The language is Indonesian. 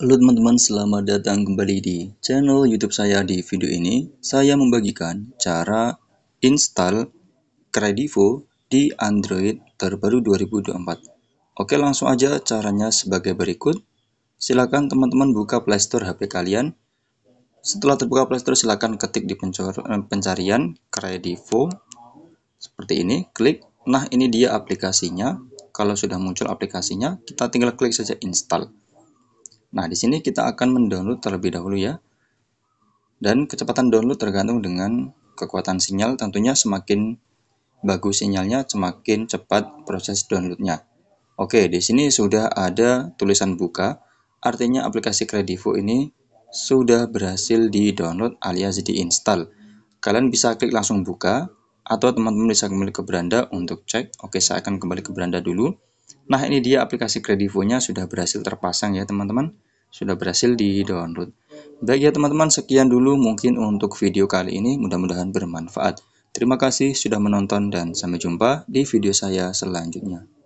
Halo teman-teman, selamat datang kembali di channel YouTube saya. Di video ini, saya membagikan cara install Credivo di Android terbaru 2024. Oke, langsung aja caranya sebagai berikut. Silakan teman-teman buka Playstore HP kalian. Setelah terbuka Playstore, silakan ketik di eh, pencarian Credivo seperti ini, klik. Nah, ini dia aplikasinya. Kalau sudah muncul aplikasinya, kita tinggal klik saja install. Nah, di sini kita akan mendownload terlebih dahulu ya. Dan kecepatan download tergantung dengan kekuatan sinyal. Tentunya semakin bagus sinyalnya, semakin cepat proses downloadnya. Oke, di sini sudah ada tulisan buka. Artinya aplikasi Kredivo ini sudah berhasil di-download alias di-install. Kalian bisa klik langsung buka atau teman-teman bisa kembali ke beranda untuk cek. Oke, saya akan kembali ke beranda dulu. Nah, ini dia aplikasi Kredivo-nya sudah berhasil terpasang ya, teman-teman. Sudah berhasil di-download. Baik ya, teman-teman, sekian dulu mungkin untuk video kali ini. Mudah-mudahan bermanfaat. Terima kasih sudah menonton dan sampai jumpa di video saya selanjutnya.